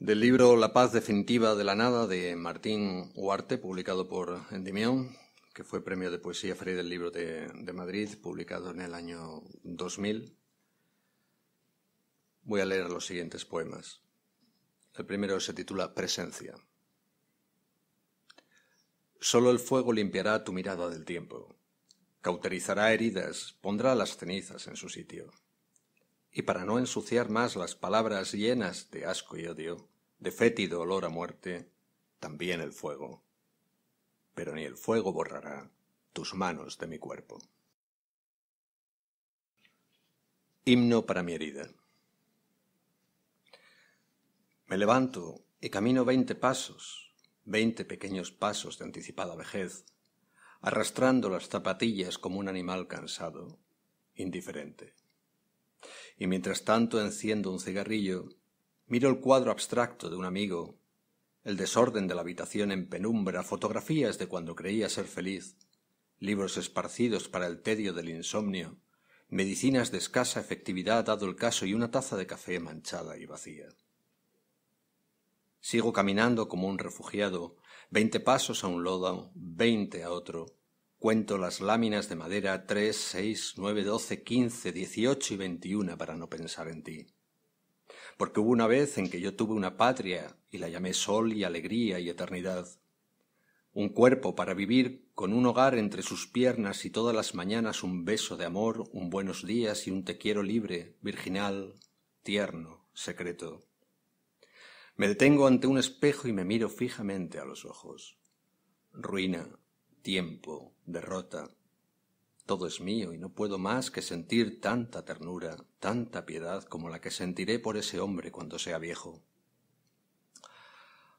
Del libro La paz definitiva de la nada de Martín Huarte, publicado por Endimión, que fue premio de poesía Feria del Libro de, de Madrid, publicado en el año 2000, voy a leer los siguientes poemas. El primero se titula Presencia. Solo el fuego limpiará tu mirada del tiempo, cauterizará heridas, pondrá las cenizas en su sitio y para no ensuciar más las palabras llenas de asco y odio, de fétido olor a muerte, también el fuego. Pero ni el fuego borrará tus manos de mi cuerpo. Himno para mi herida. Me levanto y camino veinte pasos, veinte pequeños pasos de anticipada vejez, arrastrando las zapatillas como un animal cansado, indiferente y mientras tanto enciendo un cigarrillo, miro el cuadro abstracto de un amigo, el desorden de la habitación en penumbra, fotografías de cuando creía ser feliz, libros esparcidos para el tedio del insomnio, medicinas de escasa efectividad dado el caso y una taza de café manchada y vacía. Sigo caminando como un refugiado, veinte pasos a un lodo, veinte a otro, Cuento las láminas de madera 3, 6, 9, 12, 15, 18 y 21 para no pensar en ti. Porque hubo una vez en que yo tuve una patria y la llamé sol y alegría y eternidad. Un cuerpo para vivir con un hogar entre sus piernas y todas las mañanas un beso de amor, un buenos días y un te quiero libre, virginal, tierno, secreto. Me detengo ante un espejo y me miro fijamente a los ojos. Ruina, tiempo, derrota. Todo es mío y no puedo más que sentir tanta ternura, tanta piedad como la que sentiré por ese hombre cuando sea viejo.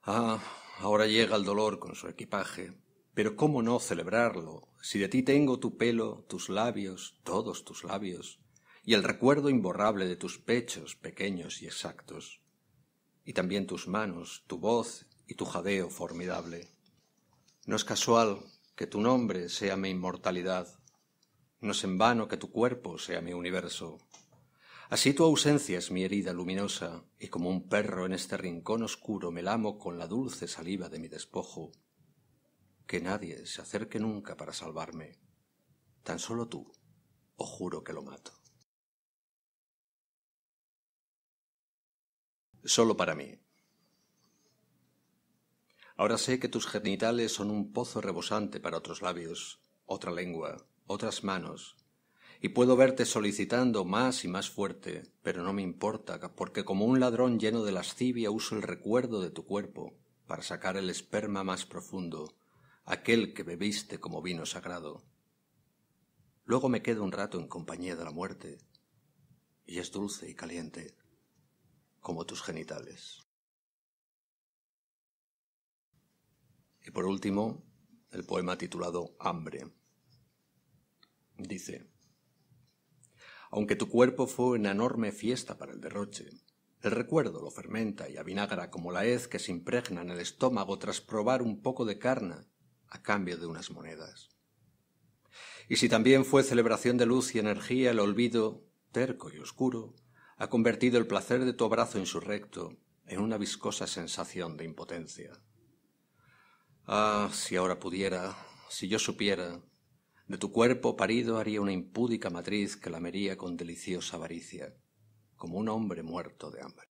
Ah, ahora llega el dolor con su equipaje, pero cómo no celebrarlo, si de ti tengo tu pelo, tus labios, todos tus labios, y el recuerdo imborrable de tus pechos pequeños y exactos, y también tus manos, tu voz y tu jadeo formidable. No es casual que tu nombre sea mi inmortalidad. No es en vano que tu cuerpo sea mi universo. Así tu ausencia es mi herida luminosa, y como un perro en este rincón oscuro me lamo con la dulce saliva de mi despojo. Que nadie se acerque nunca para salvarme, tan solo tú, o oh, juro que lo mato. Solo para mí. Ahora sé que tus genitales son un pozo rebosante para otros labios, otra lengua, otras manos, y puedo verte solicitando más y más fuerte, pero no me importa, porque como un ladrón lleno de lascivia uso el recuerdo de tu cuerpo para sacar el esperma más profundo, aquel que bebiste como vino sagrado. Luego me quedo un rato en compañía de la muerte, y es dulce y caliente, como tus genitales. Y por último, el poema titulado Hambre. Dice, aunque tu cuerpo fue una enorme fiesta para el derroche, el recuerdo lo fermenta y avinagra como la hez que se impregna en el estómago tras probar un poco de carne a cambio de unas monedas. Y si también fue celebración de luz y energía, el olvido, terco y oscuro, ha convertido el placer de tu abrazo insurrecto en una viscosa sensación de impotencia. Ah, si ahora pudiera, si yo supiera, de tu cuerpo parido haría una impúdica matriz que lamería con deliciosa avaricia, como un hombre muerto de hambre.